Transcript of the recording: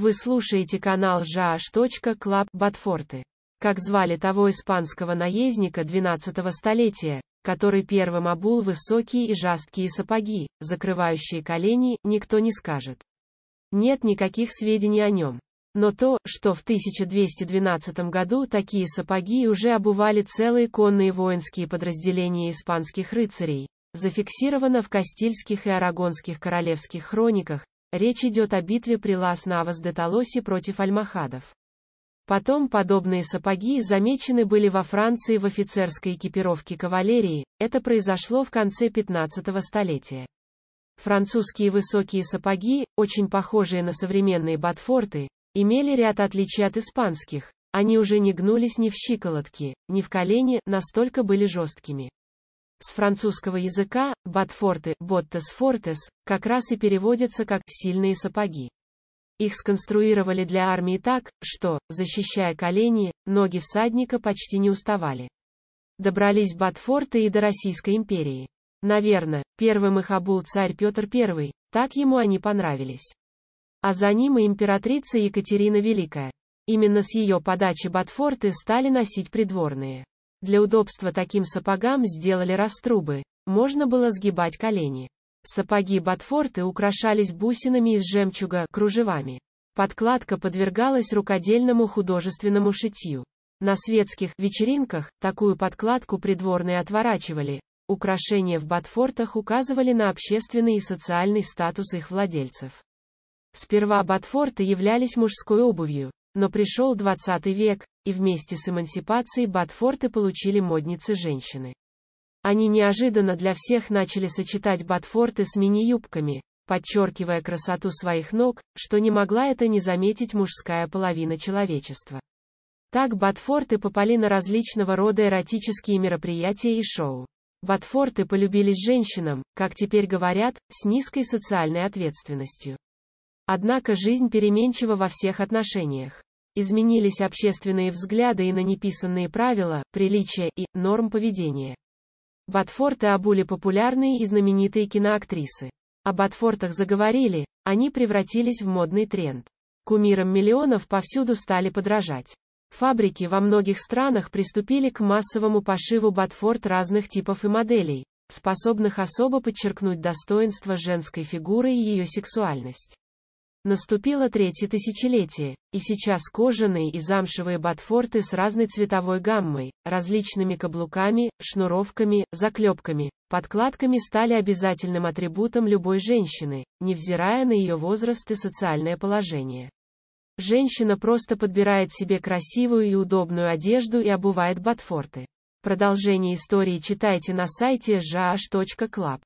Вы слушаете канал Club Батфорты. Как звали того испанского наездника 12 столетия, который первым обул высокие и жесткие сапоги, закрывающие колени, никто не скажет. Нет никаких сведений о нем. Но то, что в 1212 году такие сапоги уже обували целые конные воинские подразделения испанских рыцарей, зафиксировано в Кастильских и Арагонских королевских хрониках, Речь идет о битве при Лас-Навас-де-Толосе против альмахадов. Потом подобные сапоги замечены были во Франции в офицерской экипировке кавалерии, это произошло в конце 15-го столетия. Французские высокие сапоги, очень похожие на современные ботфорты, имели ряд отличий от испанских, они уже не гнулись ни в щиколотки, ни в колени, настолько были жесткими. С французского языка «ботфорты» «боттес фортес» как раз и переводятся как «сильные сапоги». Их сконструировали для армии так, что, защищая колени, ноги всадника почти не уставали. Добрались ботфорты и до Российской империи. Наверное, первым их обул царь Петр I, так ему они понравились. А за ним и императрица Екатерина Великая. Именно с ее подачи ботфорты стали носить придворные. Для удобства таким сапогам сделали раструбы, можно было сгибать колени. Сапоги Батфорты украшались бусинами из жемчуга, кружевами. Подкладка подвергалась рукодельному художественному шитью. На светских вечеринках такую подкладку придворные отворачивали. Украшения в Батфортах указывали на общественный и социальный статус их владельцев. Сперва Батфорты являлись мужской обувью, но пришел 20 век, и вместе с эмансипацией Батфорты получили модницы-женщины. Они неожиданно для всех начали сочетать Батфорты с мини-юбками, подчеркивая красоту своих ног, что не могла это не заметить мужская половина человечества. Так Батфорты попали на различного рода эротические мероприятия и шоу. Батфорты полюбились женщинам, как теперь говорят, с низкой социальной ответственностью. Однако жизнь переменчива во всех отношениях изменились общественные взгляды и на неписанные правила, приличия и норм поведения. Батфорты обули популярные и знаменитые киноактрисы. О Батфортах заговорили, они превратились в модный тренд. Кумирам миллионов повсюду стали подражать. Фабрики во многих странах приступили к массовому пошиву Батфорт разных типов и моделей, способных особо подчеркнуть достоинство женской фигуры и ее сексуальность. Наступило третье тысячелетие, и сейчас кожаные и замшевые ботфорты с разной цветовой гаммой, различными каблуками, шнуровками, заклепками, подкладками стали обязательным атрибутом любой женщины, невзирая на ее возраст и социальное положение. Женщина просто подбирает себе красивую и удобную одежду и обувает ботфорты. Продолжение истории читайте на сайте jh.club.